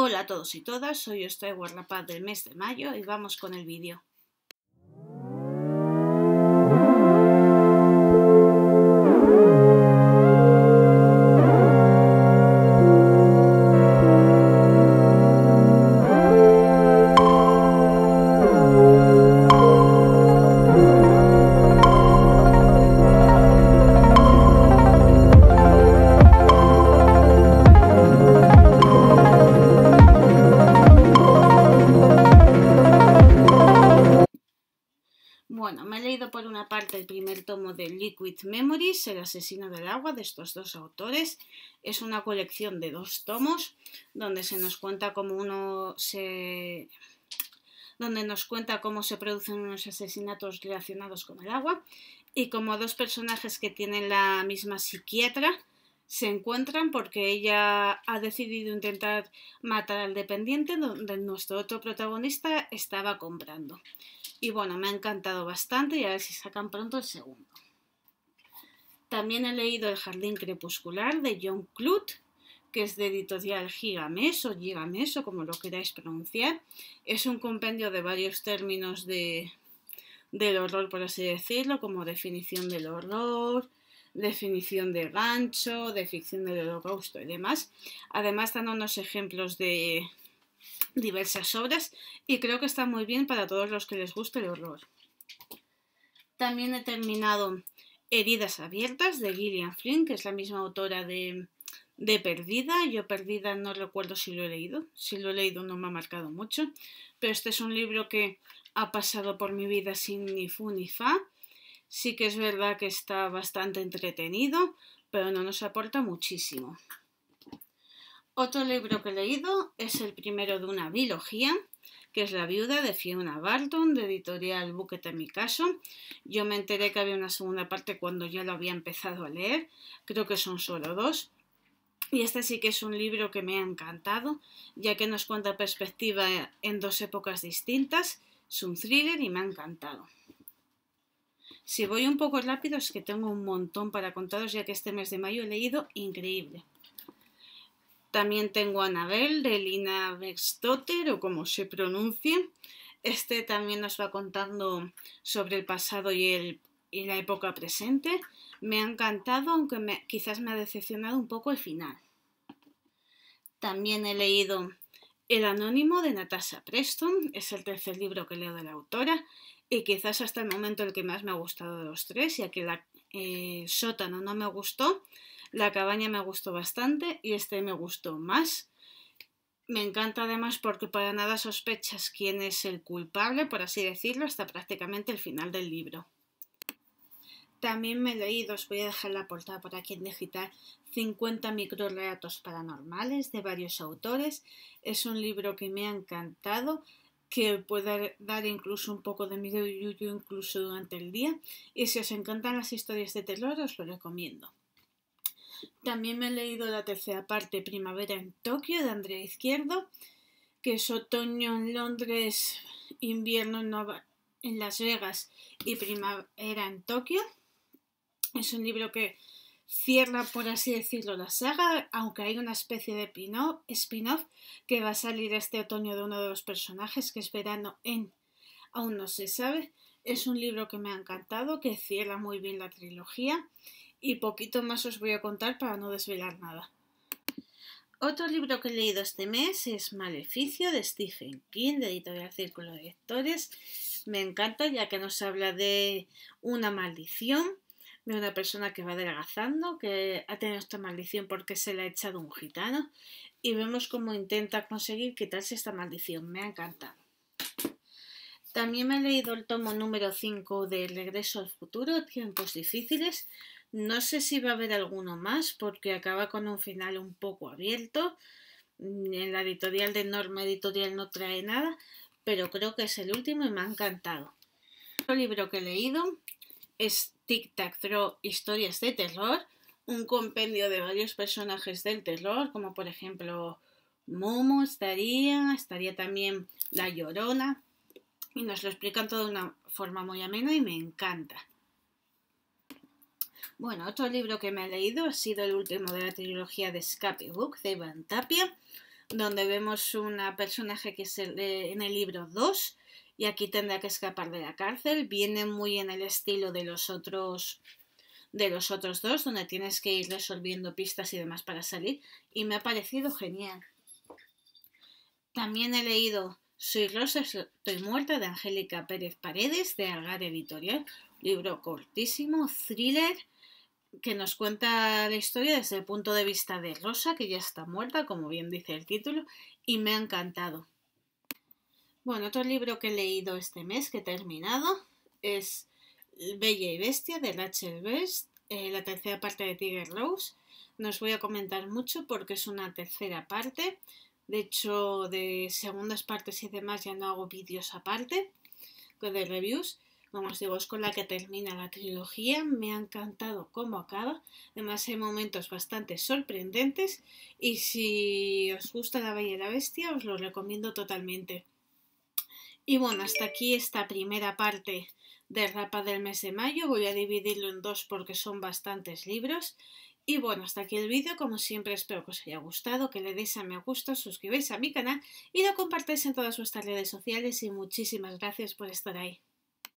Hola a todos y todas, soy la Paz del mes de mayo y vamos con el vídeo. Bueno, me he leído por una parte el primer tomo de Liquid Memories, El asesino del agua, de estos dos autores. Es una colección de dos tomos donde se nos cuenta cómo uno se donde nos cuenta cómo se producen unos asesinatos relacionados con el agua y cómo dos personajes que tienen la misma psiquiatra se encuentran porque ella ha decidido intentar matar al dependiente donde nuestro otro protagonista estaba comprando. Y bueno, me ha encantado bastante y a ver si sacan pronto el segundo. También he leído El Jardín Crepuscular de John Clute, que es de editorial Gigames o Gigames o como lo queráis pronunciar. Es un compendio de varios términos de, del horror, por así decirlo, como definición del horror, definición de gancho, definición del holocausto y demás. Además dan unos ejemplos de, diversas obras y creo que está muy bien para todos los que les gusta el horror. También he terminado Heridas Abiertas de Gillian Flynn, que es la misma autora de, de Perdida. Yo Perdida no recuerdo si lo he leído, si lo he leído no me ha marcado mucho, pero este es un libro que ha pasado por mi vida sin ni fu ni fa. Sí que es verdad que está bastante entretenido, pero no nos aporta muchísimo. Otro libro que he leído es el primero de una biología, que es La viuda de Fiona Barton, de editorial Buquete en mi caso. Yo me enteré que había una segunda parte cuando ya lo había empezado a leer, creo que son solo dos. Y este sí que es un libro que me ha encantado, ya que nos cuenta perspectiva en dos épocas distintas, es un thriller y me ha encantado. Si voy un poco rápido es que tengo un montón para contaros, ya que este mes de mayo he leído increíble. También tengo a Anabel de Lina Bextotter o como se pronuncie. Este también nos va contando sobre el pasado y, la época presente. Me ha encantado, aunque quizás me ha decepcionado un poco el final. También he leído El Anónimo de Natasha Preston, es el tercer libro que leo de la autora y quizás hasta el momento el que más me ha gustado de los tres, ya que la eh, sótano no me gustó, la cabaña me gustó bastante y este me gustó más. Me encanta además porque para nada sospechas quién es el culpable, por así decirlo, hasta prácticamente el final del libro. También me he leído, os voy a dejar la portada por aquí en digital, 50 relatos paranormales de varios autores. Es un libro que me ha encantado, que puede dar incluso un poco de miedo incluso durante el día. Y si os encantan las historias de terror, os lo recomiendo. También me he leído la tercera parte, Primavera en Tokio, de Andrea Izquierdo, que es otoño en Londres, invierno en, en Las Vegas y primavera en Tokio. Es un libro que cierra, por así decirlo, la saga, aunque hay una especie de spin-off que va a salir este otoño de uno de los personajes, que es verano en... Aún no se sabe. Es un libro que me ha encantado, que cierra muy bien la trilogía y poquito más os voy a contar para no desvelar nada. Otro libro que he leído este mes es Maleficio de Stephen King, de Editorial Círculo de Lectores. Me encanta ya que nos habla de una maldición, de una persona que va adelgazando, que ha tenido esta maldición porque se la ha echado un gitano, y vemos cómo intenta conseguir quitarse esta maldición. Me ha encantado. También me he leído el tomo número 5 de Regreso al Futuro, Tiempos Difíciles, no sé si va a haber alguno más porque acaba con un final un poco abierto. Mm, en la editorial de Norma Editorial no trae nada, pero creo que es el último y me ha encantado. Otro libro que he leído es Tic Tac Throw Historias de Terror, un compendio de varios personajes del terror, como por ejemplo Momo estaría, estaría también La Llorona, y nos lo explican todo de una forma muy amena y me encanta. Bueno, otro libro que me he leído ha sido el último de la trilogía de Escape Book de Iván Tapia, donde vemos una personaje que es en el libro 2 y aquí tendrá que escapar de la cárcel. Viene muy en el estilo de los otros de los otros dos, donde tienes que ir resolviendo pistas y demás para salir, y me ha parecido genial. También he leído Soy Rosa, estoy muerta de Angélica Pérez Paredes, de Algar Editorial, libro cortísimo, thriller, que nos cuenta la historia desde el punto de vista de Rosa, que ya está muerta, como bien dice el título, y me ha encantado. Bueno, otro libro que he leído este mes, que he terminado, es Bella y Bestia de Rachel Best, eh, la tercera parte de Tiger Rose. No os voy a comentar mucho porque es una tercera parte. De hecho, de segundas partes y demás ya no hago vídeos aparte de reviews. Vamos, os digo, es con la que termina la trilogía. Me ha encantado cómo acaba. Además, hay momentos bastante sorprendentes. Y si os gusta La Bella y la Bestia, os lo recomiendo totalmente. Y bueno, hasta aquí esta primera parte de Rapa del mes de mayo. Voy a dividirlo en dos porque son bastantes libros. Y bueno, hasta aquí el vídeo, como siempre espero que os haya gustado, que le deis a me gusta, suscribáis a mi canal y lo compartáis en todas vuestras redes sociales y muchísimas gracias por estar ahí.